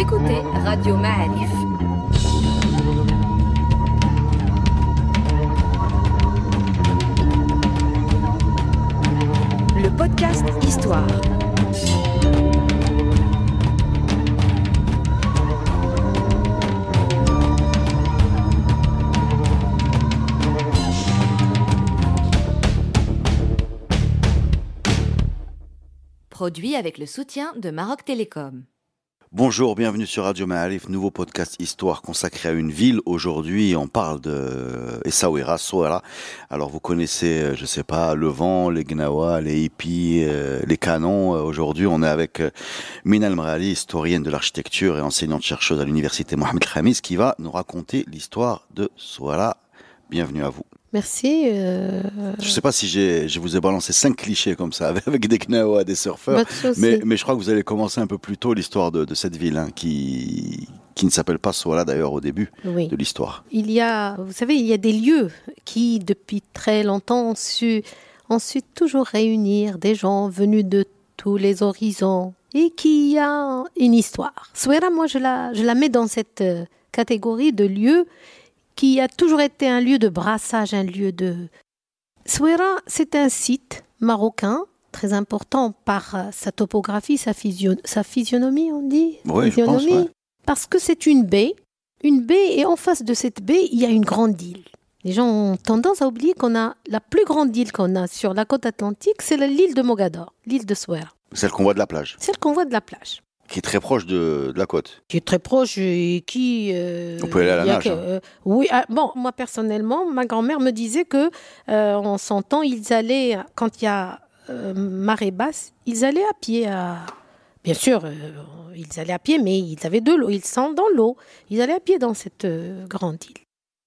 écoutez Radio Maanif. Le podcast Histoire. Produit avec le soutien de Maroc Télécom. Bonjour, bienvenue sur Radio Mahalif, nouveau podcast histoire consacré à une ville. Aujourd'hui, on parle de Essaouira, Alors, vous connaissez, euh, je sais pas, le vent, les Gnawa, les hippies, euh, les canons. Euh, aujourd'hui, on est avec Minal Mrali, historienne de l'architecture et enseignante chercheuse à l'université Mohamed Khamis, qui va nous raconter l'histoire de Sohara. Bienvenue à vous. Merci. Euh, je ne sais pas si je vous ai balancé cinq clichés comme ça, avec des et des surfeurs. Mais, je crois que vous allez commencer un peu plus tôt l'histoire de, cette ville, hein, qui, qui ne s'appelle pas Soala d'ailleurs au début de l'histoire. Il y a, vous savez, il y a des lieux qui, depuis très longtemps, ont su, toujours réunir des gens venus de tous les horizons et qui ont une histoire. Soala, moi, je la, je la mets dans cette euh, catégorie de lieux qui a toujours été un lieu de brassage, un lieu de... Souera, c'est un site marocain très important par euh, sa topographie, sa, physionomie, on dit Oui, je pense, Parce que c'est une baie, une baie, et en face de cette baie, il y a une grande île. Les gens ont tendance à oublier qu'on a la plus grande île qu'on a sur la côte atlantique, c'est l'île de Mogador, l'île de Souera. Celle qu'on voit de la plage. Celle qu'on voit de la plage qui est très proche de, la côte. Qui est très proche et qui... Euh, on peut aller à la nage. Hein. Euh, oui, ah, bon, moi personnellement, ma grand-mère me disait que euh, en son temps, ils allaient, quand il y a marée basse, ils allaient à pied à... Bien sûr, ils allaient à pied, mais ils avaient de l'eau, ils sont dans l'eau. Ils allaient à pied dans cette grande île.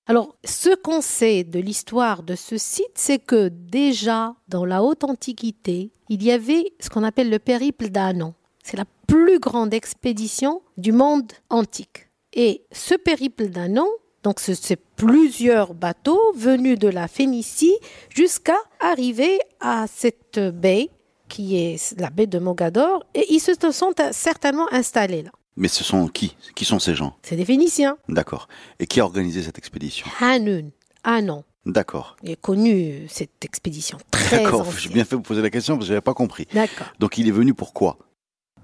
Alors, ce qu'on sait de l'histoire de ce site, c'est que déjà dans la haute antiquité, il y avait ce qu'on appelle le périple d'Anon. C'est la plus grande expédition du monde antique. Et ce périple d'un an, donc c'est plusieurs bateaux venus de la Phénicie jusqu'à arriver à cette baie qui est la baie de Mogador et ils se sont certainement installés là. Mais ce sont qui Qui sont ces gens C'est des Phéniciens. D'accord. Et qui a organisé cette expédition Hanun, non D'accord. Il est connu cette expédition très D'accord, j'ai bien fait de vous poser la question parce que je pas compris. D'accord. Donc il est venu pourquoi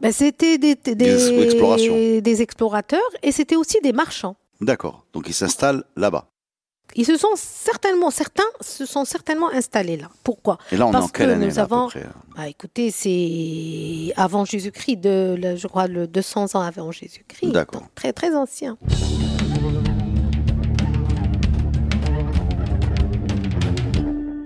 bah, c'était des, des, explorateurs et c'était aussi des marchands. D'accord, donc ils s'installent là-bas. Ils se sont certainement, certains se sont certainement installés là. Pourquoi Et là, on Parce est en quelle année, nous avons... à euh bah, Écoutez, c'est avant Jésus-Christ, de, je crois, le 200 ans avant Jésus-Christ. D'accord. Très, très ancien.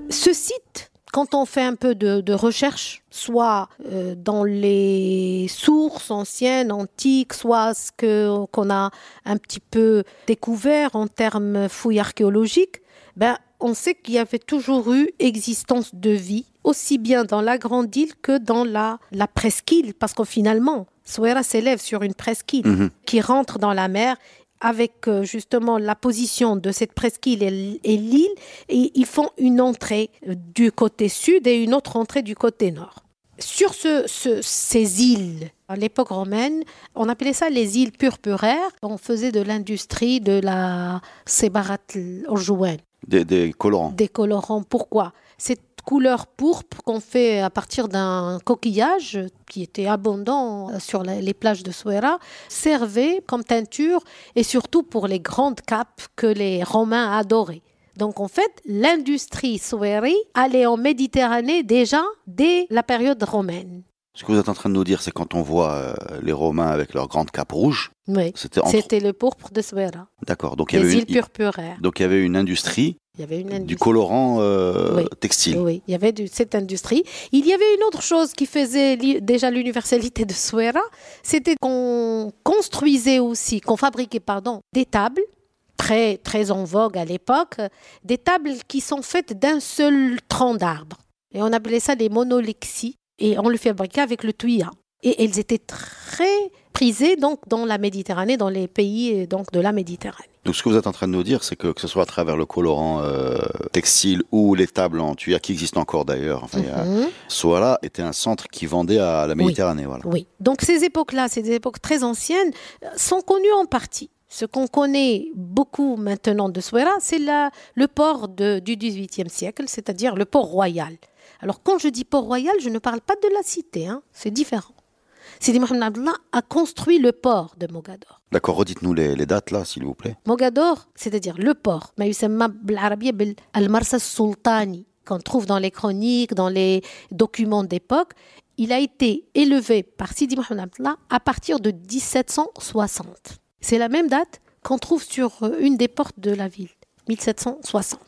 Ce site quand on fait un peu de, recherche, soit euh, dans les sources anciennes, antiques, soit ce qu'on a un petit peu découvert en termes fouilles archéologiques, ben on sait qu'il y avait toujours eu existence de vie, aussi bien dans la grande île que dans la, presqu'île, parce que finalement, Souera s'élève sur une presqu'île mhm. qui rentre dans la mer avec euh, justement la position de cette presqu'île et l'île, et ils font une entrée euh, du côté sud et une autre entrée du côté nord. Sur ces îles, à l'époque romaine, on appelait ça les îles purpuraires. On faisait de l'industrie de la sébarat en Des, des colorants. Des colorants. Pourquoi couleur pourpre qu'on fait à partir d'un coquillage qui était abondant euh, sur les plages de Suera, servait comme teinture et surtout pour les grandes capes que les Romains adoraient. Donc en fait, l'industrie Sueri allait en Méditerranée déjà dès la période romaine. Ce que vous êtes en train de nous dire, c'est quand on voit euh, les Romains avec leurs grandes capes rouges. oui. c'était le pourpre de Suera. D'accord, donc il Donc il y avait une industrie il y avait une Du colorant euh, textile. Oui, il y avait cette industrie. Il y avait une autre chose qui faisait déjà l'universalité de Suera, c'était qu'on construisait aussi, qu'on fabriquait pardon, des tables très très en vogue à l'époque, des tables qui sont faites d'un seul tronc d'arbre. Et on appelait ça des monolexies et on le fabriquait avec le tuya. Et elles étaient très prisées donc, dans la Méditerranée, dans les pays euh, donc, de la Méditerranée. Donc ce que vous êtes en train de nous dire, c'est que que ce soit à travers le colorant euh, textile ou les tables en tuya qui existent encore d'ailleurs, enfin, mhm. était un centre qui vendait à la Méditerranée. Oui, voilà. oui. donc ces époques-là, ces époques très anciennes, euh, sont connues en partie. Ce qu'on connaît beaucoup maintenant de Soala, c'est le port du XVIIIe siècle, c'est-à-dire le port royal. Alors quand je dis port royal, je ne parle pas de la cité, hein, c'est différent. Sidi Mohamed Abdallah a construit le port de Mogador. D'accord, redites-nous les, dates là, s'il vous plaît. Mogador, c'est-à-dire le port, marsa Sultani, qu'on trouve dans les chroniques, dans les documents d'époque, il a été élevé par Sidi Mohamed Abdallah à partir de 1760. C'est la même date qu'on trouve sur euh, une des portes de la ville, 1760.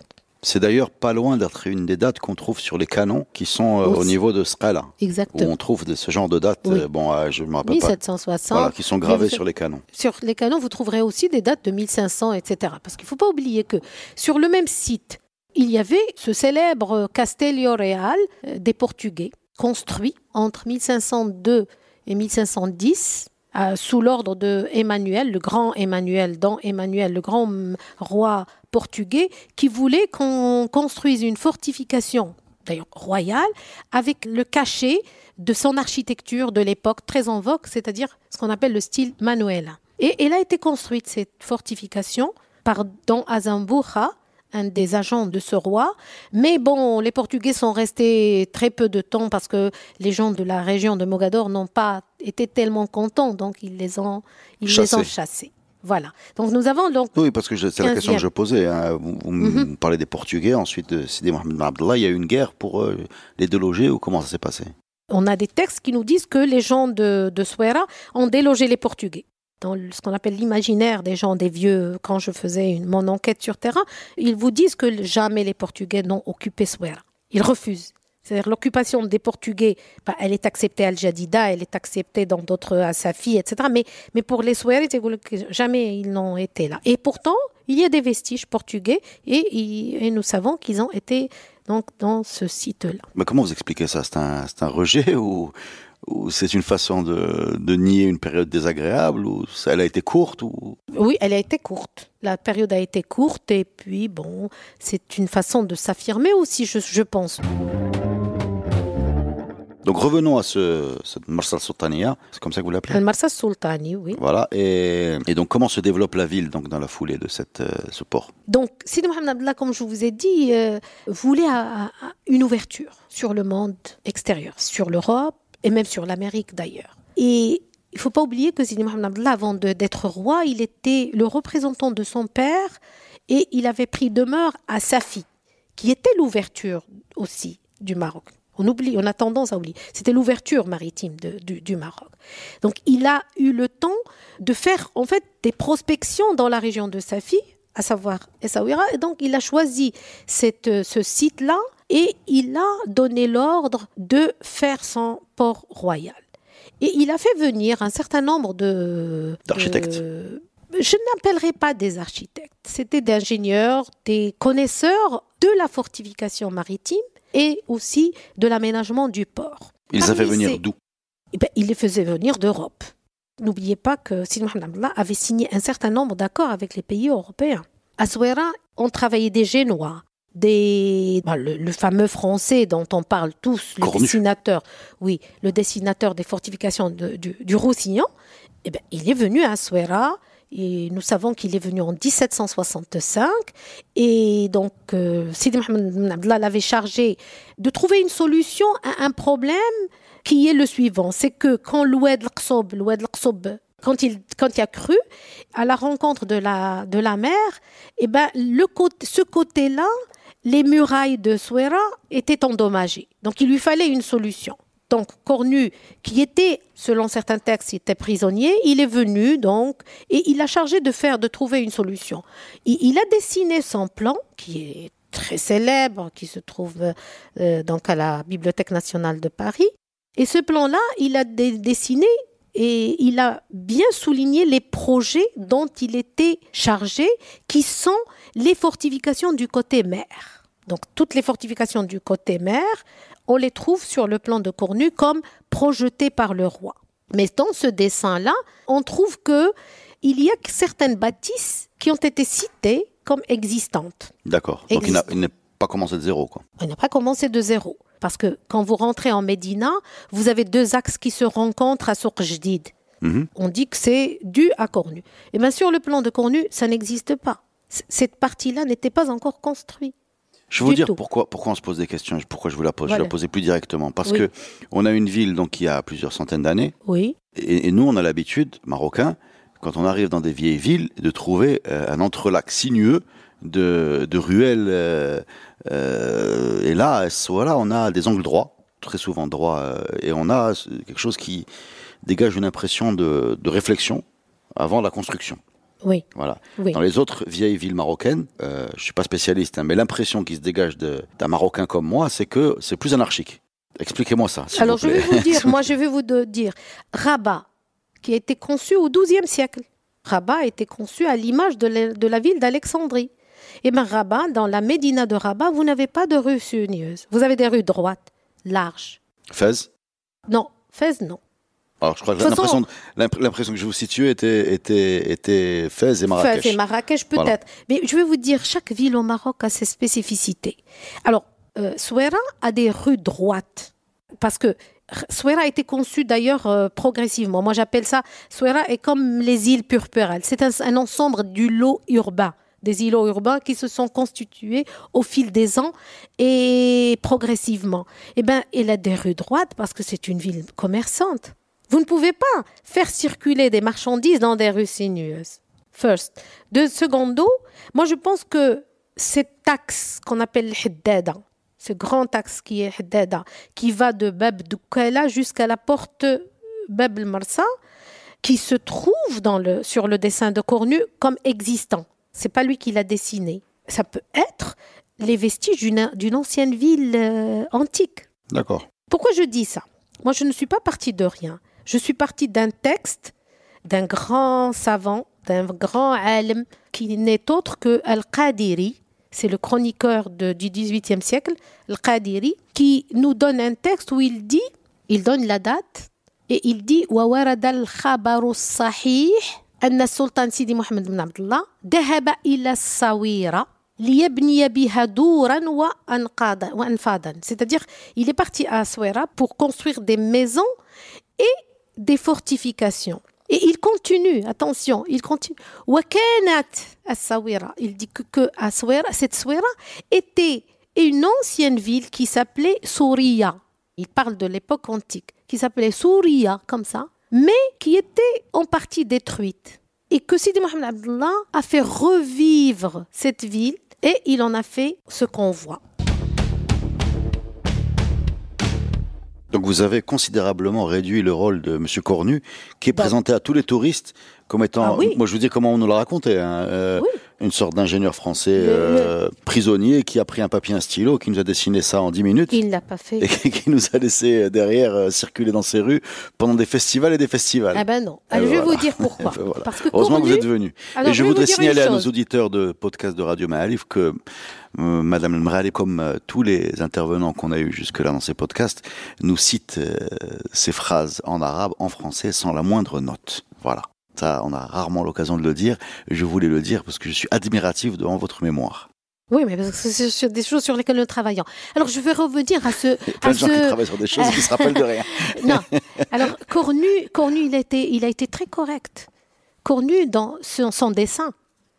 C'est d'ailleurs pas loin d'être une des dates qu'on trouve sur les canons qui sont euh, au niveau de Srela. Exactement. on trouve de, ce genre de dates, euh, bon, ah, je me rappelle 1760. qui sont gravées sur les canons. Sur les canons, vous trouverez aussi des dates de 1500, etc. Parce qu'il ne faut pas oublier que sur le même site, il y avait ce célèbre euh, Castelio Real des Portugais, construit entre 1502 et 1510 sous l'ordre de Emmanuel, le grand Emmanuel, dont Emmanuel, le grand mm, roi portugais qui voulait qu'on construise une fortification d'ailleurs royale, avec le cachet de son architecture de l'époque très en vogue, c'est-à-dire ce qu'on appelle le style manuel. Et elle a été construite, cette fortification, par Don Azambuja, un des agents de ce roi. Mais bon, les Portugais sont restés très peu de temps parce que les gens de la région de Mogador n'ont pas été tellement contents, donc ils les ont, ils les ont chassés. Voilà. Donc nous avons donc. Oui, parce que c'est la question que je posais. Hein. Vous, me mhm. parlez des Portugais, ensuite de euh, Sidi Mohamed ben Abdallah. Il y a eu une guerre pour euh, les déloger ou comment ça s'est passé On a des textes qui nous disent que les gens de, de ont délogé les Portugais. Dans ce qu'on appelle l'imaginaire des gens, des vieux, quand je faisais mon enquête sur terrain, ils vous disent que jamais les Portugais n'ont occupé Souera. Ils refusent. C'est-à-dire l'occupation des Portugais, bah, elle est acceptée à Al-Jadida, elle est acceptée dans d'autres, à Safi, etc. Mais, mais pour les Souaïrites, jamais ils n'ont été là. Et pourtant, il y a des vestiges portugais et, nous savons qu'ils ont été donc, dans ce site-là. Mais comment vous expliquez ça C'est un, rejet ou, c'est une façon de, nier une période désagréable ou elle a été courte ou... Oui, elle a été courte. La période a été courte et puis, bon, c'est une façon de s'affirmer aussi, je, je pense. Donc revenons à ce, cette Marsa c'est comme ça que vous l'appelez euh, Marsa Sultani, oui. Voilà, et, donc comment se développe la ville donc, dans la foulée de cette, euh, ce port Donc, Sidi Mohamed Abdallah, comme je vous ai dit, euh, voulait à, une ouverture sur le monde extérieur, sur l'Europe et même sur l'Amérique d'ailleurs. Et il ne faut pas oublier que Sidi Mohamed Abdallah, avant d'être roi, il était le représentant de son père et il avait pris demeure à sa fille, qui était l'ouverture aussi du Maroc. On oublie, on a tendance à oublier. C'était l'ouverture maritime du, Maroc. Donc il a eu le temps de faire en fait des prospections dans la région de Safi, à savoir Essaouira. Et donc il a choisi euh, ce site-là et il a donné l'ordre de faire son port royal. Et il a fait venir un certain nombre de... D'architectes je n'appellerai pas des architectes, c'était des ingénieurs, des connaisseurs de la fortification maritime et aussi de l'aménagement du port. Ils avaient venir d'où eh ben, Ils les faisaient venir d'Europe. N'oubliez pas que Sidi Mohamed avait signé un certain nombre d'accords avec les pays européens. À Souera, on travaillait des Génois, des, bah, le, fameux français dont on parle tous, le dessinateur, oui, le dessinateur des fortifications du, Roussillon, eh ben, il est venu à Souera et nous savons qu'il est venu en 1765 et donc euh, Sidi Mohamed Abdallah l'avait chargé de trouver une solution à un problème qui est le suivant, c'est que quand l'Oued l'Oued quand il, quand il a cru, à la rencontre de la, de la mer, et eh ben, le ce côté-là, les murailles de Souera étaient endommagées. Donc il lui fallait une solution donc Cornu, qui était, selon certains textes, était prisonnier, il est venu donc et il a chargé de faire, de trouver une solution. Il, a dessiné son plan, qui est très célèbre, qui se trouve euh, donc à la Bibliothèque nationale de Paris. Et ce plan-là, il a dessiné et il a bien souligné les projets dont il était chargé, qui sont les fortifications du côté mer. Donc toutes les fortifications du côté mer, on les trouve sur le plan de Cornu comme projetés par le roi. Mais dans ce dessin-là, on trouve que il y a certaines bâtisses qui ont été citées comme existantes. D'accord. Donc il n'a pas commencé de zéro, quoi. Il n'a pas commencé de zéro. Parce que quand vous rentrez en Médina, vous avez deux axes qui se rencontrent à Sourjdid. Mhm. On dit que c'est dû à Cornu. Et eh bien sur le plan de Cornu, ça n'existe pas. cette partie-là n'était pas encore construite. Je vais vous dire pourquoi, pourquoi on se pose des questions, pourquoi je vous la pose. Je la posais plus directement. Parce que on a une ville donc, qui a plusieurs centaines d'années. Oui. Et, nous, on a l'habitude, Marocains, quand on arrive dans des vieilles villes, de trouver euh, un entrelac sinueux de, ruelles. Euh, euh, et là, voilà, on a des angles droits, très souvent droits, et on a quelque chose qui dégage une impression de réflexion avant la construction. Oui. Voilà. Dans les autres vieilles villes marocaines, je euh, je suis pas spécialiste, hein, mais l'impression qui se dégage d'un Marocain comme moi, c'est que c'est plus anarchique. Expliquez-moi ça. Alors je vais vous dire, moi je vais vous dire, Rabat, qui a été conçu au XIIe siècle. Rabat a été conçu à l'image de, la ville d'Alexandrie. Et eh bien Rabat, dans la Médina de Rabat, vous n'avez pas de rues sinueuses. Vous avez des rues droites, larges. Fez Non, Fez, non. Alors, je crois que l'impression, que je vous situe était, était, était Fès et Marrakech. Fès et Marrakech, peut-être. Mais je vais vous dire, chaque ville au Maroc a ses spécificités. Alors, euh, Souera a des rues droites. Parce que Souera a été conçue d'ailleurs euh, progressivement. Moi, j'appelle ça, Souera est comme les îles purpurales. C'est un, ensemble du lot urbain des îlots urbains qui se sont constitués au fil des ans et progressivement. Eh bien, il a des rues droites parce que c'est une ville commerçante. Vous ne pouvez pas faire circuler des marchandises dans des rues sinueuses. First. De secondo, moi je pense que cette taxe qu'on appelle l'Hiddada, ce grand axe qui est Hiddada, qui va de Bab Dukala jusqu'à la porte Bab Marsa, qui se trouve dans le, sur le dessin de Cornu comme existant. C'est pas lui qui l'a dessiné. Ça peut être les vestiges d'une ancienne ville euh, antique. D'accord. Pourquoi je dis ça Moi, je ne suis pas partie de rien. Je suis partie d'un texte d'un grand savant, d'un grand alim, qui n'est autre que Al-Qadiri, c'est le chroniqueur du du XVIIIe siècle, Al-Qadiri, qui nous donne un texte où il dit, il donne la date, et il dit « sultan Sidi c'est-à-dire il est parti à Sawira pour construire des maisons et des fortifications. Et il continue, attention, il continue. Il dit que, cette suéra était une ancienne ville qui s'appelait Souria. Il parle de l'époque antique, qui s'appelait Souria, comme ça, mais qui était en partie détruite. Et que Sidi Mohamed Abdullah a fait revivre cette ville et il en a fait ce qu'on voit. Donc vous avez considérablement réduit le rôle de M. Cornu, qui est bah. présenté à tous les touristes comme étant, ah moi je vous dis comment on nous l'a raconté, hein, euh, une sorte d'ingénieur français euh, prisonnier qui a pris un papier, un stylo, qui nous a dessiné ça en 10 minutes. Il l'a pas fait. Et qui nous a laissé euh, derrière circuler dans ces rues pendant des festivals et des festivals. Ah ben non. je vais vous dire pourquoi. Ben Parce que Heureusement que vous êtes venu. et je, voudrais signaler à nos auditeurs de podcast de Radio Malif que euh, Madame et comme euh, tous les intervenants qu'on a eus jusque-là dans ces podcasts, nous cite euh, ces phrases en arabe, en français, sans la moindre note. Voilà. Ça, on a rarement l'occasion de le dire. Je voulais le dire parce que je suis admiratif devant votre mémoire. Oui, mais parce que c'est des choses sur lesquelles nous travaillons. Alors, je vais revenir à ce. de gens qui travaillent sur des choses qui se rappellent de rien. non. Alors, Cornu, Cornu il, a été, il a été très correct. Cornu, dans son dessin,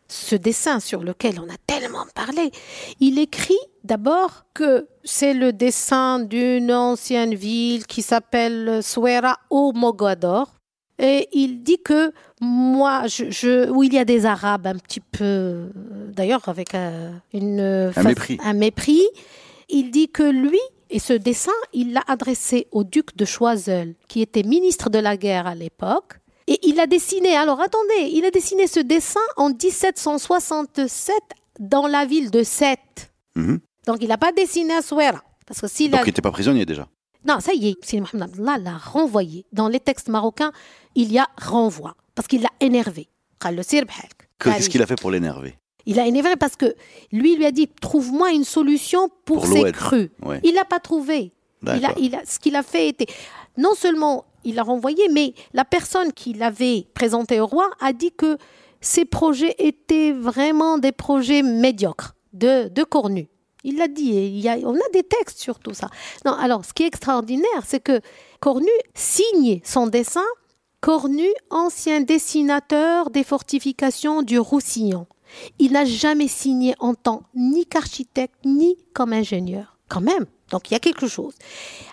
ce dessin sur lequel on a tellement parlé, il écrit d'abord que c'est le dessin d'une ancienne ville qui s'appelle Suera au Mogador. Et il dit que moi, je, où il y a des Arabes un petit peu, d'ailleurs avec euh, un mépris, il dit que lui, et ce dessin, il l'a adressé au duc de Choiseul, qui était ministre de la guerre à l'époque, et il a dessiné, alors attendez, il a dessiné ce dessin en 1767 dans la ville de Sète. Mhm. Donc il n'a pas dessiné à Souera. Parce que s'il Donc il n'était pas prisonnier déjà Non, ça y est, Sidi Mohamed Abdallah l'a renvoyé. Dans les textes marocains, il y a renvoi. Parce qu'il l'a énervé. Qu'est-ce qu'il a fait pour l'énerver il a énervé parce que lui lui a dit trouve-moi une solution pour, ces crues. Il l'a pas trouvé. Il il a, ce qu'il a fait était non seulement il l'a renvoyé, mais la personne qui l'avait présenté au roi a dit que ces projets étaient vraiment des projets médiocres, de, Cornu. Il l'a dit, il on a des textes sur tout ça. Non, alors, ce qui est extraordinaire, c'est que Cornu signe son dessin, Cornu, ancien dessinateur des fortifications du Roussillon. Il n'a jamais signé en tant ni qu'architecte, ni comme ingénieur, quand même. Donc, il y a quelque chose.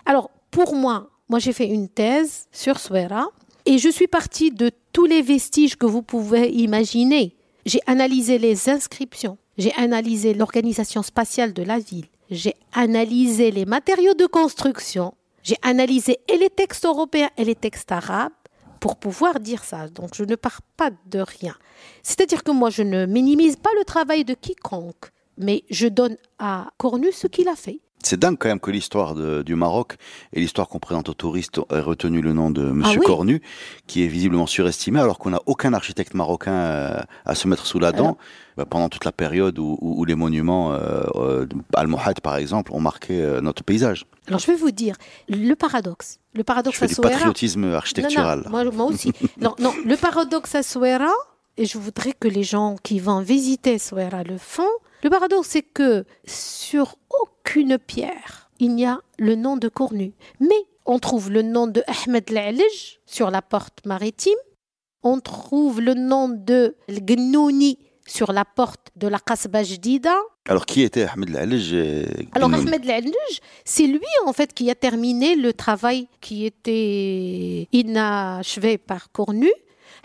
Alors, pour moi, moi, j'ai fait une thèse sur Souera et je suis partie de tous les vestiges que vous pouvez imaginer. J'ai analysé les inscriptions, j'ai analysé l'organisation spatiale de la ville, j'ai analysé les matériaux de construction, j'ai analysé et les textes européens et les textes arabes pour pouvoir dire ça. Donc je ne pars pas de rien. C'est-à-dire que moi, je ne minimise pas le travail de quiconque, mais je donne à Cornu ce qu'il a fait. C'est dingue quand même que l'histoire du Maroc et l'histoire qu'on présente aux touristes ait retenu le nom de Monsieur ah Cornu, qui est visiblement surestimé, alors qu'on n'a aucun architecte marocain euh, à se mettre sous la dent. Bah, pendant toute la période où, les monuments euh, euh al par exemple, ont marqué euh, notre paysage. Alors je vais vous dire le paradoxe. Le paradoxe je fais du patriotisme architectural. moi, aussi. non, non, le paradoxe à Souera, et je voudrais que les gens qui vont visiter Souera le font, le paradoxe, c'est que sur aucune pierre, il n'y a le nom de Cornu. Mais on trouve le nom de Ahmed al sur la porte maritime. On trouve le nom de Gnouni sur la porte de la Qasba Alors, qui était Ahmed al Alors, Ahmed al c'est lui, en fait, qui a terminé le travail qui était inachevé par Cornu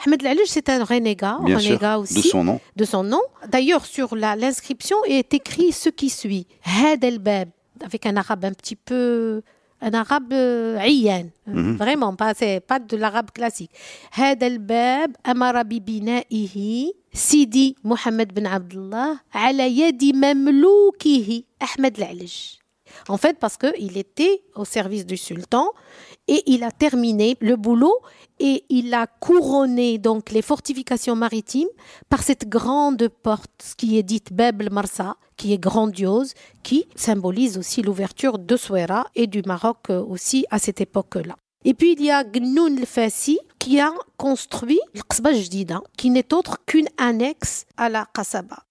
Ahmed Lalej, c'est un renégat, renégat aussi. De son nom. D'ailleurs, sur l'inscription est écrit ce qui suit. Had al-bab Bab, avec un arabe un petit peu. Un arabe ayan, euh, mhm. vraiment, pas, pas de l'arabe classique. Had el Bab, Amara binaihi Sidi Mohamed bin Abdullah, ala yadi mamloukihi, Ahmed Lalej. En fait, parce qu'il était au service du sultan et il a terminé le boulot et il a couronné donc les fortifications maritimes par cette grande porte qui est dite Bebel marsa qui est grandiose, qui symbolise aussi l'ouverture de Souera et du Maroc euh, aussi à cette époque-là. Et puis il y a Gnoun qui a construit Qasba qui n'est autre qu'une annexe à la Qasaba.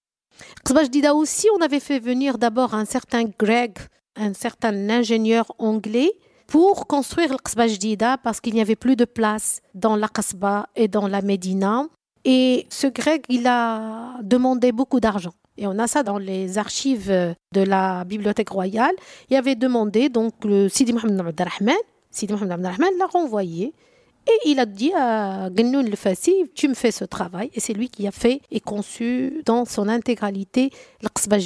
Qasba aussi, on avait fait venir d'abord un certain Greg un certain ingénieur anglais pour construire la parce qu'il n'y avait plus de place dans la et dans la Médina. Et ce grec, il a demandé beaucoup d'argent. Et on a ça dans les archives de la Bibliothèque royale. Il avait demandé, donc, le Sidi Mohamed Abdelrahman, Sidi Mohamed l'a renvoyé. Et il a dit à Gnoun le Fassi, tu me fais ce travail. Et c'est lui qui a fait et conçu dans son intégralité l'Aqsba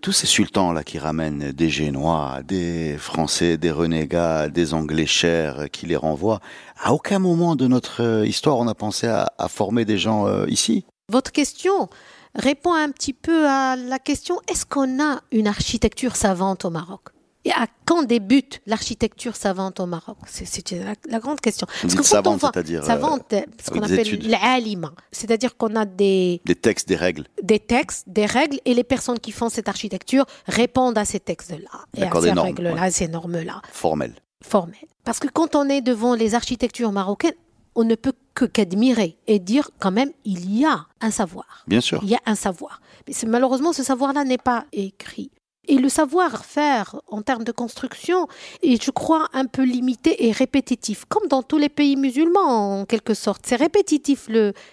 tous ces sultans-là qui ramènent des Génois, des Français, des renégats, des Anglais chers qui les renvoient, à aucun moment de notre histoire on a pensé à, former des gens euh, ici. Votre question répond un petit peu à la question est-ce qu'on a une architecture savante au Maroc et à quand débute l'architecture savante au Maroc C'est la, grande question. Parce que savante, c'est-à-dire savante, euh, ce qu'on appelle l'alima, c'est-à-dire qu'on a des des textes, des règles, des textes, des règles, et les personnes qui font cette architecture répondent à ces textes-là à ces règles-là, ces normes-là. Formelles. Formelles. Parce que quand on est devant les architectures marocaines, on ne peut que qu'admirer et dire quand même il y a un savoir. Bien sûr. Il y a un savoir. Mais malheureusement, ce savoir-là n'est pas écrit et le savoir-faire en termes de construction est, je crois, un peu limité et répétitif, comme dans tous les pays musulmans en quelque sorte. C'est répétitif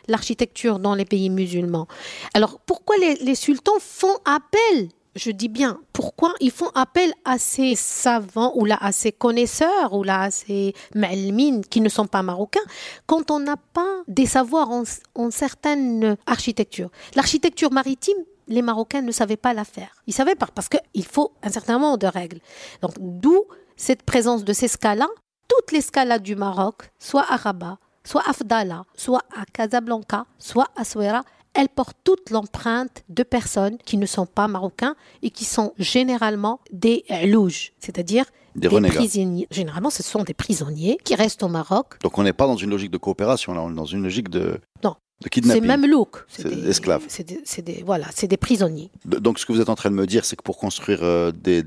l'architecture dans les pays musulmans. Alors pourquoi les, sultans font appel je dis bien, pourquoi ils font appel à ces savants ou là, à ces connaisseurs ou là, à ces malmines qui ne sont pas marocains quand on n'a pas des savoirs en certaines architectures. L'architecture maritime, les Marocains ne savaient pas la faire. Ils savaient pas, parce qu'il faut un certain nombre de règles. Donc, d'où cette présence de ces scalas. Toutes les scalas du Maroc, soit à Rabat, soit à Fdala, soit à Casablanca, soit à Souera, elles portent toute l'empreinte de personnes qui ne sont pas marocains et qui sont généralement des louges, c'est-à-dire des, prisonniers. Généralement, ce sont des prisonniers qui restent au Maroc. Donc on n'est pas dans une logique de coopération, on est dans une logique de... Non, c'est même look. C'est des esclaves. C'est des, voilà, c'est des prisonniers. donc, ce que vous êtes en train de me dire, c'est que pour construire euh, des,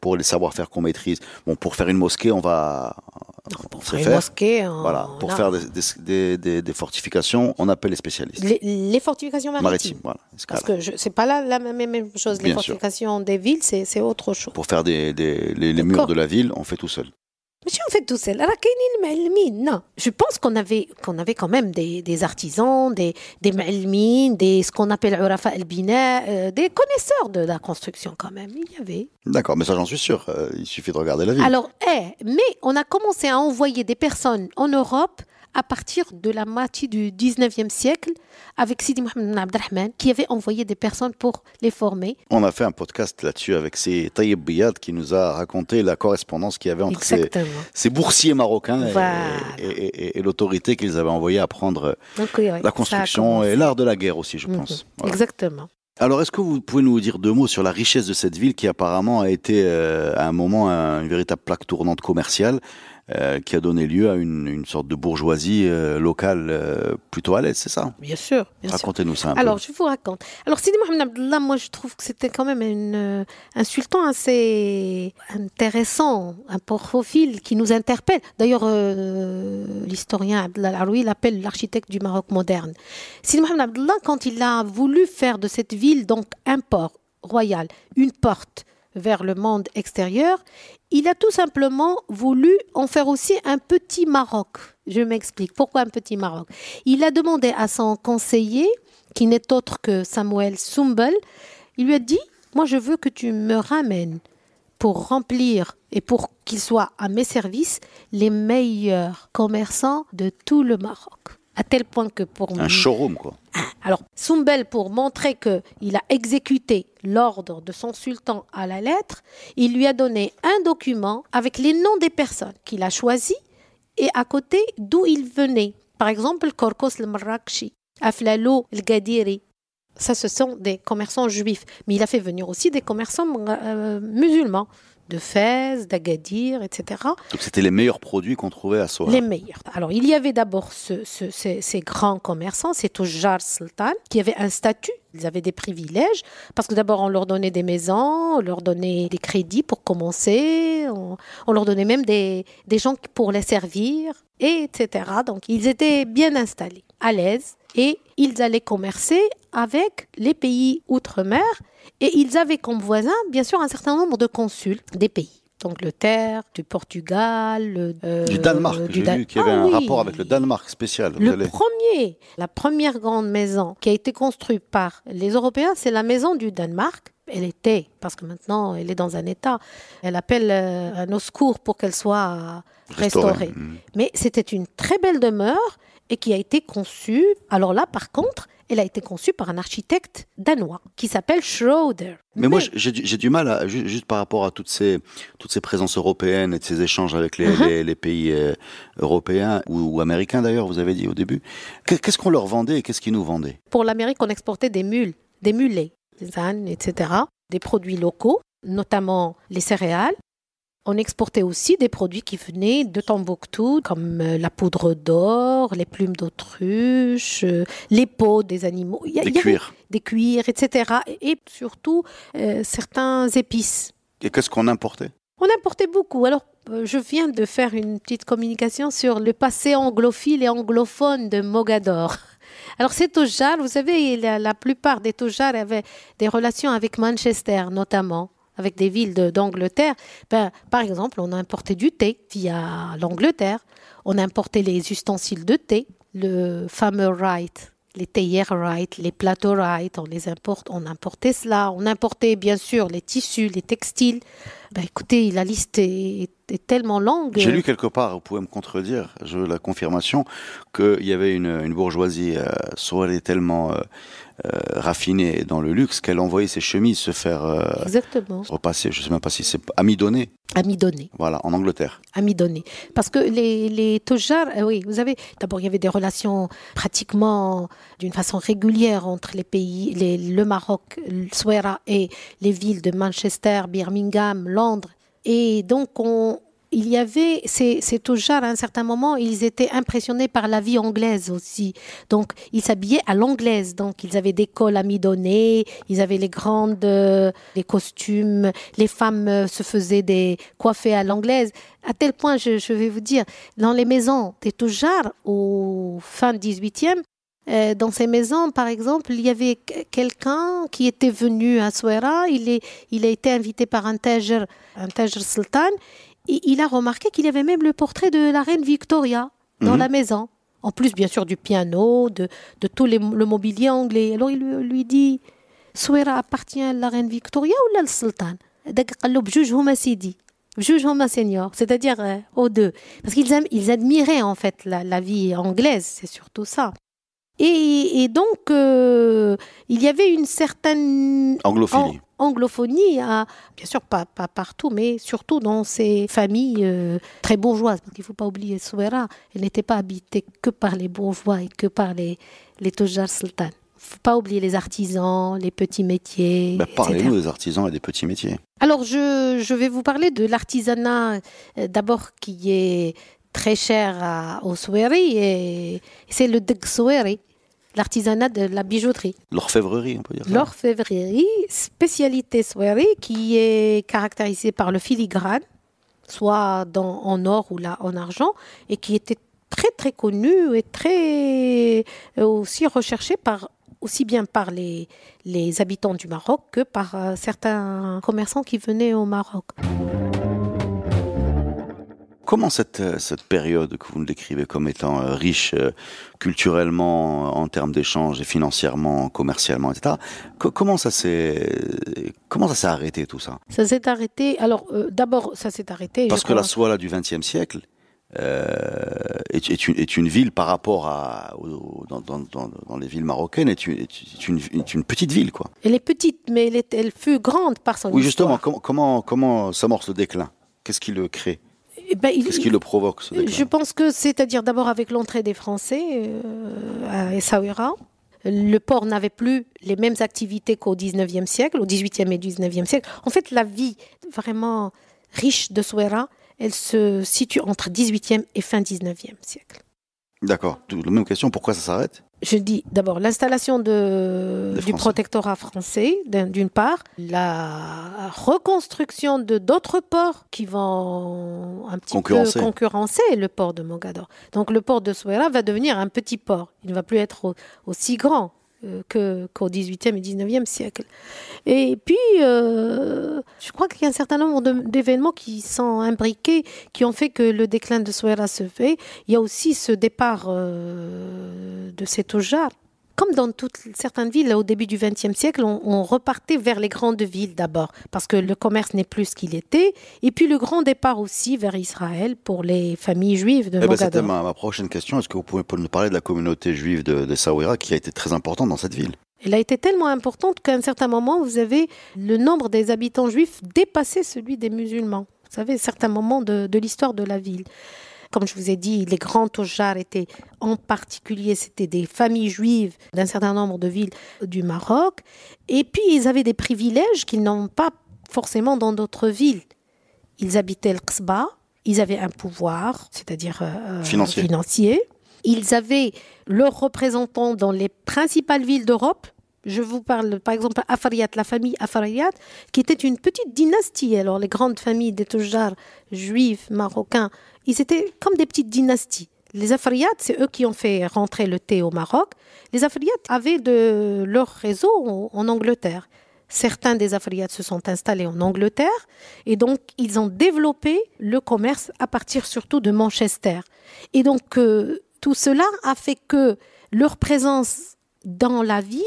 pour les savoir-faire qu'on maîtrise, bon, pour faire une mosquée, on va. pour faire, une mosquée, hein, voilà, pour faire des, des, fortifications, on appelle les spécialistes. Les, fortifications maritimes. voilà, Parce que c'est pas la la même, chose. les fortifications des villes, c'est autre chose. Pour faire des, les, les murs de la ville, on fait tout seul fait tout Je pense qu'on avait, qu'on avait quand même des, artisans, des, des des, ce qu'on appelle euh, des connaisseurs de la construction quand même. Il y avait. D'accord, mais ça j'en suis sûr. Euh, il suffit de regarder la ville. Alors, eh, mais on a commencé à envoyer des personnes en Europe à partir de la moitié du 19e siècle avec Sidi Mohamed ben Abdelrahman qui avait envoyé des personnes pour les former. On a fait un podcast là-dessus avec ces Tayeb Biyad qui nous a raconté la correspondance qu'il y avait entre ces, boursiers marocains et, l'autorité qu'ils avaient envoyée apprendre prendre euh, la construction et l'art de la guerre aussi, je mhm. pense. Exactement. Alors, est-ce que vous pouvez nous dire deux mots sur la richesse de cette ville qui apparemment a été euh, à un moment une véritable plaque tournante commerciale euh, qui a donné lieu à une, sorte de bourgeoisie euh, locale euh, plutôt à l'aise, c'est ça Bien sûr. Racontez-nous ça un Alors, je vous raconte. Alors, Sidi Mohamed Abdullah, moi, je trouve que c'était quand même un sultan assez intéressant, un profil qui nous interpelle. D'ailleurs, l'historien Abdullah Aroui l'appelle l'architecte du Maroc moderne. Sidi Mohamed Abdullah, quand il a voulu faire de cette ville donc un port royal, une porte, vers le monde extérieur, il a tout simplement voulu en faire aussi un petit Maroc. Je m'explique. Pourquoi un petit Maroc Il a demandé à son conseiller, qui n'est autre que Samuel Sumbel, il lui a dit, moi je veux que tu me ramènes pour remplir et pour qu'il soit à mes services les meilleurs commerçants de tout le Maroc. À tel point que pour... Un showroom, quoi. Alors, Soumbel, pour montrer qu'il a exécuté l'ordre de son sultan à la lettre, il lui a donné un document avec les noms des personnes qu'il a choisies et à côté d'où ils venaient. Par exemple, Korkos le Marrakchi, Aflalo le Gadiri. Ça, ce sont des commerçants juifs. Mais il a fait venir aussi des commerçants euh, musulmans de Fès, d'Agadir, etc. Donc c'était les meilleurs produits qu'on trouvait à Sora. Les meilleurs. Alors il y avait d'abord ces, grands commerçants, ces Toujar Sultan, qui avaient un statut. Ils avaient des privilèges parce que d'abord on leur donnait des maisons, on leur donnait des crédits pour commencer, on, leur donnait même des, gens pour les servir, etc. Donc ils étaient bien installés, à l'aise et ils allaient commercer avec les pays outre-mer et ils avaient comme voisins, bien sûr, un certain nombre de consuls des pays d'Angleterre, du Portugal, euh, du Danemark. Euh, du J'ai avait ah un rapport avec le Danemark spécial. le premier, la première grande maison qui a été construite par les Européens, c'est la maison du Danemark elle était, parce que maintenant elle est dans un état, elle appelle à euh, nos secours pour qu'elle soit restaurée. Mmh. Mais c'était une très belle demeure et qui a été conçue, alors là par contre, elle a été conçue par un architecte danois qui s'appelle Schroeder. Mais, moi, j'ai du, mal, juste, par rapport à toutes ces, toutes ces présences européennes et de ces échanges avec les, uh-huh. pays euh, européens ou, ou américains d'ailleurs, vous avez dit au début. Qu'est-ce qu'on leur vendait et qu'est-ce qu'ils nous vendaient Pour l'Amérique, on exportait des mules, des mulets des ânes, etc., des produits locaux, notamment les céréales. On exportait aussi des produits qui venaient de Tombouctou, comme euh, la poudre d'or, les plumes d'autruche, euh, les peaux des animaux. des cuirs. Des cuirs, etc. Et surtout, euh, certains épices. Et qu'est-ce qu'on importait On importait beaucoup. Alors, je viens de faire une petite communication sur le passé anglophile et anglophone de Mogador. Alors ces vous savez, la, plupart des tojars avaient des relations avec Manchester notamment avec des villes d'Angleterre. Ben, par exemple, on a importé du thé via l'Angleterre. On a importé les ustensiles de thé, le fameux Wright les théières right, les plateaux right, on les importe, on importait cela, on importait bien sûr les tissus, les textiles. Bah écoutez, la liste est, est tellement longue. J'ai lu quelque part, vous pouvez me contredire, je veux la confirmation, qu'il y avait une, bourgeoisie euh, soit elle est tellement euh, euh, raffiné raffinée dans le luxe qu'elle envoyait ses chemises se faire repasser. Euh, Je ne sais même pas si c'est amidonné. Amidonné. Voilà, en Angleterre. Amidonné. Parce que les, les euh, oui, vous avez. D'abord, il y avait des relations pratiquement d'une façon régulière entre les pays, le Maroc, le Souera et les villes de Manchester, Birmingham, Londres. Et donc, on, il y avait ces, ces à un certain moment, ils étaient impressionnés par la vie anglaise aussi. Donc, ils s'habillaient à l'anglaise. Donc, ils avaient des cols à amidonnés, ils avaient les grandes, euh, les costumes. Les femmes euh, se faisaient des coiffées à l'anglaise. À tel point, je, vais vous dire, dans les maisons des Toujars, au fin 18e, euh, dans ces maisons, par exemple, il y avait quelqu'un qui était venu à Souera, il, il a été invité par un Tajer, un Tajer Sultan, il a remarqué qu'il y avait même le portrait de la reine Victoria dans mhm. la maison. En plus, bien sûr, du piano, de, tout le mobilier anglais. Alors il lui dit Souira appartient à la reine Victoria ou à le sultan c'est-à-dire euh, aux deux. Parce qu'ils ils admiraient en fait la vie anglaise, c'est surtout ça. Et, donc, euh, il y avait une certaine anglophonie bien sûr pas, partout, mais surtout dans ces familles euh, très bourgeoises. Il ne faut pas oublier Souera, elle n'était pas habitée que par les bourgeois et que par les, les Il ne faut pas oublier les artisans, les petits métiers. Ben, parlez-nous des artisans et des petits métiers. Alors, je, vais vous parler de l'artisanat, euh, d'abord qui est très cher à, au et c'est le Deg Souéri, l'artisanat de la bijouterie. L'orfèvrerie, on peut dire ça. L'orfèvrerie, spécialité Souéri qui est caractérisée par le filigrane, soit dans, en or ou en argent, et qui était très très connu et très euh, aussi recherché par aussi bien par les, les habitants du Maroc que par euh, certains commerçants qui venaient au Maroc comment cette, euh, cette période que vous décrivez comme étant euh, riche euh, culturellement, en termes d'échanges et financièrement, commercialement, etc., comment ça s'est comment ça s'est arrêté tout ça Ça s'est arrêté. Alors d'abord, ça s'est arrêté. Parce que la soie du XXe siècle, est, une, ville par rapport à dans, les villes marocaines est une, est une, petite ville quoi. Elle est petite mais elle, fut grande par son histoire. Oui justement comment comment, comment s'amorce le déclin Qu'est-ce qui le crée eh ben, Qu'est-ce qui le provoque Je pense que c'est-à-dire d'abord avec l'entrée des Français euh, à Essaouira, le port n'avait plus les mêmes activités qu'au XIXe siècle, au XVIIIe et XIXe siècle. En fait, la vie vraiment riche de Souera, elle se situe entre XVIIIe et fin XIXe siècle. D'accord. La même question, pourquoi ça s'arrête je dis d'abord l'installation du protectorat français, d'une part, la reconstruction de d'autres ports qui vont un petit concurrencer. peu concurrencer le port de Mogador. Donc le port de Souera va devenir un petit port. Il ne va plus être aussi grand. Euh, que qu'au XVIIIe et XIXe siècle. Et puis, euh, je crois qu'il y a un certain nombre d'événements qui sont imbriqués, qui ont fait que le déclin de a se fait. Il y a aussi ce départ euh, de cet ojar comme dans toutes certaines villes, au début du XXe siècle, on, repartait vers les grandes villes d'abord, parce que le commerce n'est plus ce qu'il était, et puis le grand départ aussi vers Israël pour les familles juives de eh ben, C'était ma, prochaine question. Est-ce que vous pouvez nous parler de la communauté juive de, de Saouira, qui a été très importante dans cette ville elle a été tellement importante qu'à un certain moment, vous avez le nombre des habitants juifs dépassé celui des musulmans. Vous savez, à certains moments de, de l'histoire de la ville. Comme je vous ai dit, les grands tojars étaient en particulier, c'était des familles juives d'un certain nombre de villes du Maroc. Et puis, ils avaient des privilèges qu'ils n'ont pas forcément dans d'autres villes. Ils habitaient le ils avaient un pouvoir, c'est-à-dire euh, euh, financier. Ils avaient leurs représentants dans les principales villes d'Europe, je vous parle par exemple Afariyat, la famille Afariyat, qui était une petite dynastie. Alors les grandes familles des Toujars juifs, marocains, ils étaient comme des petites dynasties. Les Afriates, c'est eux qui ont fait rentrer le thé au Maroc. Les Afriates avaient de leur réseau en Angleterre. Certains des Afriates se sont installés en Angleterre et donc ils ont développé le commerce à partir surtout de Manchester. Et donc euh, tout cela a fait que leur présence dans la ville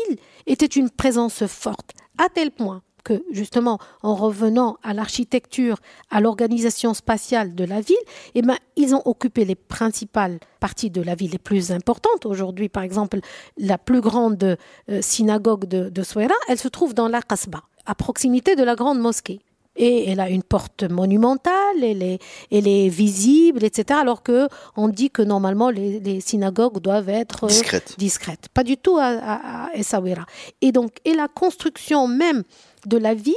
était une présence forte, à tel point que justement en revenant à l'architecture, à l'organisation spatiale de la ville, eh ben, ils ont occupé les principales parties de la ville les plus importantes. Aujourd'hui, par exemple, la plus grande euh, synagogue de, de elle se trouve dans la Kasbah, à proximité de la grande mosquée. Et elle a une porte monumentale, elle est, visible, etc. Alors que on dit que normalement les, synagogues doivent être euh, discrètes. Pas du tout à, Essaouira. Et donc, et la construction même de la ville,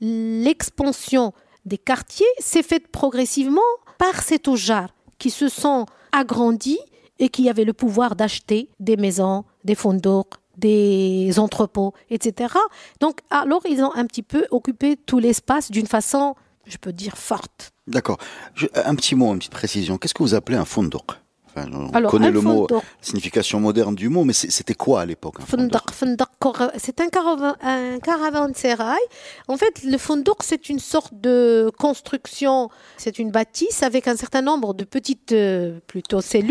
l'expansion des quartiers s'est faite progressivement par ces toujars qui se sont agrandis et qui avaient le pouvoir d'acheter des maisons, des fonds d'or des entrepôts, etc. Donc, alors, ils ont un petit peu occupé tout l'espace d'une façon je peux dire, forte. D'accord. Un petit mot, une petite précision. Qu'est-ce que vous appelez un fondouk on connaît le mot, la signification moderne du mot, mais c'était quoi à l'époque C'est un, caravan, un caravansérail. En fait, le fondouk, c'est une sorte de construction, c'est une bâtisse avec un certain nombre de petites euh, plutôt cellules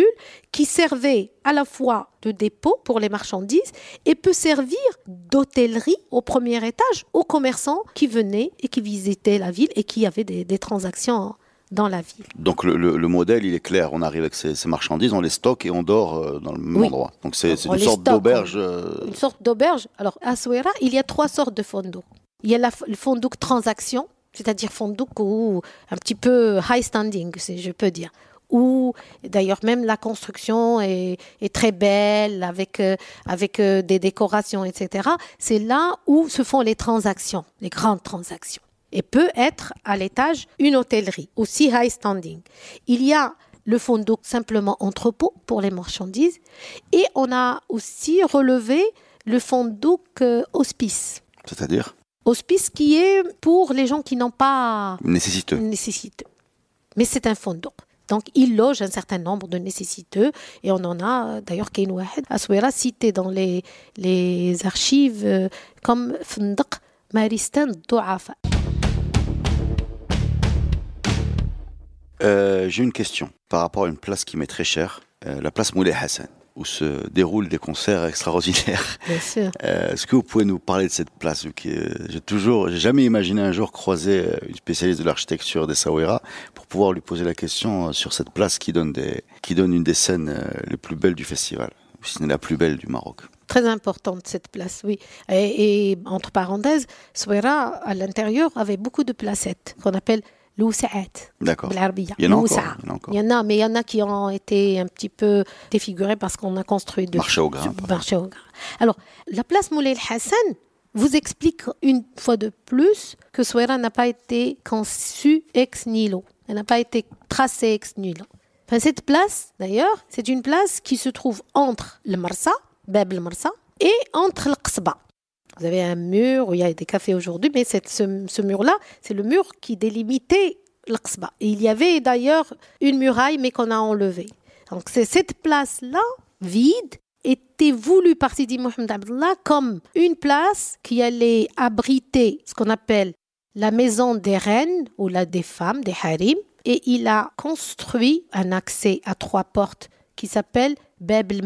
qui servaient à la fois de dépôt pour les marchandises et peut servir d'hôtellerie au premier étage aux commerçants qui venaient et qui visitaient la ville et qui avaient des, des transactions dans la ville. Donc le, modèle, il est clair. On arrive avec ces, marchandises, on les stocke et on dort euh, dans le même endroit. Donc c'est une, sorte d'auberge. Hein. Euh, une sorte d'auberge. Alors à Souera, il y a trois sortes de fondouk. Il y a la, le fondouk transaction, c'est-à-dire fondouk ou un petit peu high standing, je peux dire. Où d'ailleurs même la construction est, très belle avec euh, avec des décorations, etc. C'est là où se font les transactions, les grandes transactions et peut être à l'étage une hôtellerie, aussi high standing. Il y a le fond simplement entrepôt pour les marchandises et on a aussi relevé le fond hospice. C'est-à-dire Hospice qui est pour les gens qui n'ont pas nécessiteux. nécessiteux. Mais c'est un fond Donc, il loge un certain nombre de nécessiteux. Et on en a, euh, d'ailleurs, Kain à Aswera, cité dans les, archives euh, comme Fundak Maristan Douafa. Euh, j'ai une question par rapport à une place qui m'est très chère, euh, la place Moulay Hassan, où se déroulent des concerts extraordinaires. Bien sûr. Euh, est-ce que vous pouvez nous parler de cette place J'ai toujours, jamais imaginé un jour croiser une spécialiste de l'architecture des Sawira pour pouvoir lui poser la question sur cette place qui donne, des, qui donne une des scènes les plus belles du festival, si ce n'est la plus belle du Maroc très importante cette place, oui. Et, entre parenthèses, Souera, à l'intérieur, avait beaucoup de placettes qu'on appelle Lousa'at, l'arbiya. Il y en a Il y en a, mais il y en a qui ont été un petit peu défigurés parce qu'on a construit de. Marché au grain. Alors, la place Moulay hassan vous explique une fois de plus que Souera n'a pas été conçue ex nihilo. Elle n'a pas été tracée ex nihilo. Enfin, cette place, d'ailleurs, c'est une place qui se trouve entre le Marsa, Bab le marsa et entre le vous avez un mur où il y a des cafés aujourd'hui, mais cette, ce, mur-là, c'est le mur qui délimitait l'Aqsba. Il y avait d'ailleurs une muraille, mais qu'on a enlevée. Donc c'est cette place-là, vide, était voulue par Sidi Mohamed Abdullah comme une place qui allait abriter ce qu'on appelle la maison des reines ou la des femmes, des harims. Et il a construit un accès à trois portes qui s'appelle Bab el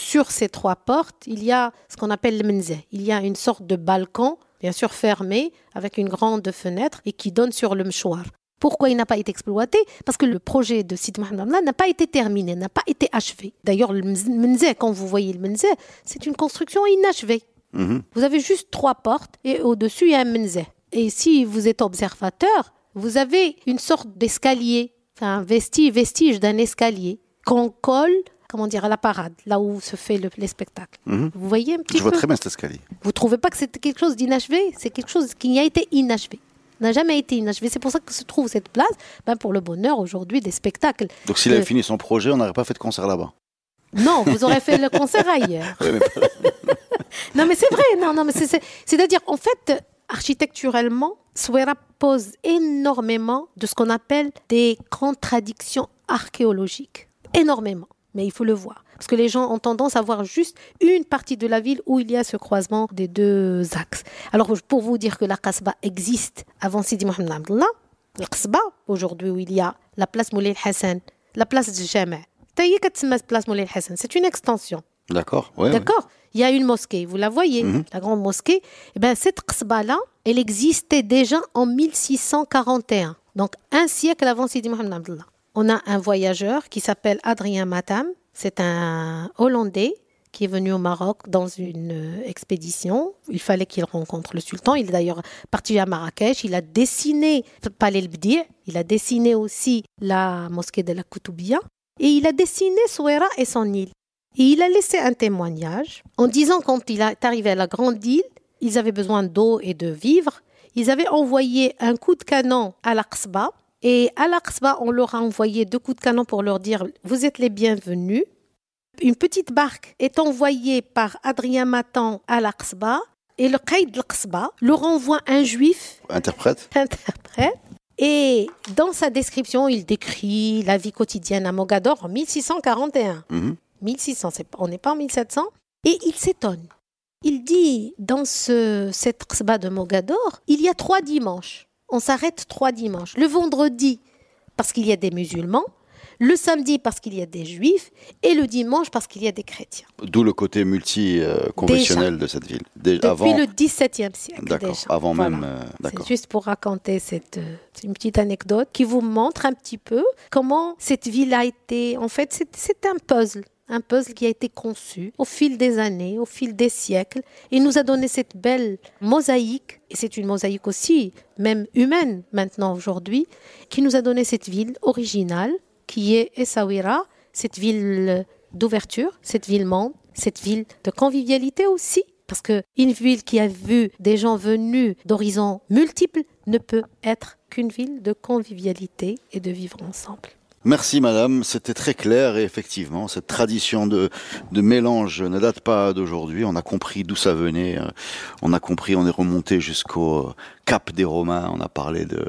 sur ces trois portes, il y a ce qu'on appelle le menzeh. Il y a une sorte de balcon, bien sûr fermé, avec une grande fenêtre et qui donne sur le mchoir. Pourquoi il n'a pas été exploité Parce que le projet de Sid Mohamed n'a pas été terminé, n'a pas été achevé. D'ailleurs, le menzeh, quand vous voyez le menzeh, c'est une construction inachevée. Mm-hmm. Vous avez juste trois portes et au-dessus, il y a un menzeh. Et si vous êtes observateur, vous avez une sorte d'escalier, un vestige, vestige d'un escalier qu'on colle comment dire, à la parade, là où se fait le, les spectacles. Mhm. Vous voyez un petit Je vois très bien cet escalier. Vous trouvez pas que c'est quelque chose d'inachevé C'est quelque chose qui a été inachevé n'a jamais été inachevé. C'est pour ça que se trouve cette place, ben pour le bonheur aujourd'hui des spectacles. Donc s'il avait euh, fini son projet, on n'aurait pas fait de concert là-bas. Non, vous auriez fait le concert ailleurs. non mais c'est vrai, non, non, mais c'est-à-dire en fait, architecturellement, Souera pose énormément de ce qu'on appelle des contradictions archéologiques. Énormément mais il faut le voir. Parce que les gens ont tendance à voir juste une partie de la ville où il y a ce croisement des deux axes. Alors, pour vous dire que la Qasba existe avant Sidi Mohamed Abdullah, la Qasba, aujourd'hui, où il y a la place Moulay Hassan, la place de Jama, place Moulay Hassan, c'est une extension. D'accord, D'accord. Il y a une mosquée, vous la voyez, mhm. la grande mosquée. Eh ben, cette Qasba-là, elle existait déjà en 1641, donc un siècle avant Sidi Mohamed on a un voyageur qui s'appelle Adrien Matam. C'est un Hollandais qui est venu au Maroc dans une euh, expédition. Il fallait qu'il rencontre le sultan. Il est d'ailleurs parti à Marrakech. Il a dessiné Palais el Il a dessiné aussi la mosquée de la Koutoubia. Et il a dessiné Souera et son île. Et il a laissé un témoignage en disant quand il est arrivé à la grande île, ils avaient besoin d'eau et de vivres. Ils avaient envoyé un coup de canon à l'Aqsba et à l'Aqsba, on leur a envoyé deux coups de canon pour leur dire Vous êtes les bienvenus. Une petite barque est envoyée par Adrien Matan à l'Aqsba. Et le Qaïd l'Aqsba leur envoie un juif. Interprète. Interprète. Et dans sa description, il décrit la vie quotidienne à Mogador en 1641. 1600, mhm. on n'est pas en 1700. Et il s'étonne. Il dit dans ce, cette de Mogador il y a trois dimanches on s'arrête trois dimanches. Le vendredi, parce qu'il y a des musulmans, le samedi parce qu'il y a des juifs et le dimanche parce qu'il y a des chrétiens. D'où le côté multi-conventionnel de cette ville. Depuis le XVIIe siècle. D'accord, avant même. Euh, c'est juste pour raconter cette euh, une petite anecdote qui vous montre un petit peu comment cette ville a été. En fait, c'est un puzzle un puzzle qui a été conçu au fil des années, au fil des siècles. Il nous a donné cette belle mosaïque, et c'est une mosaïque aussi, même humaine maintenant aujourd'hui, qui nous a donné cette ville originale, qui est Essaouira, cette ville d'ouverture, cette ville monde, cette ville de convivialité aussi. Parce qu'une ville qui a vu des gens venus d'horizons multiples ne peut être qu'une ville de convivialité et de vivre ensemble. Merci madame, c'était très clair et effectivement cette tradition de, mélange ne date pas d'aujourd'hui, on a compris d'où ça venait, euh, on a compris, on est remonté jusqu'au euh, cap des Romains, on a parlé de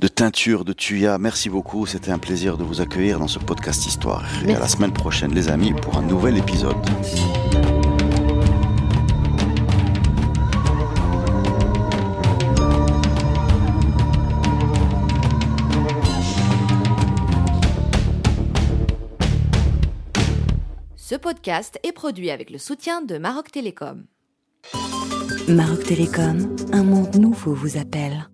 de teinture de Tuya. Merci beaucoup, c'était un plaisir de vous accueillir dans ce podcast Histoire. Et à la semaine prochaine les amis pour un nouvel épisode. Ce podcast est produit avec le soutien de Maroc Télécom. Maroc Télécom, un monde nouveau vous appelle.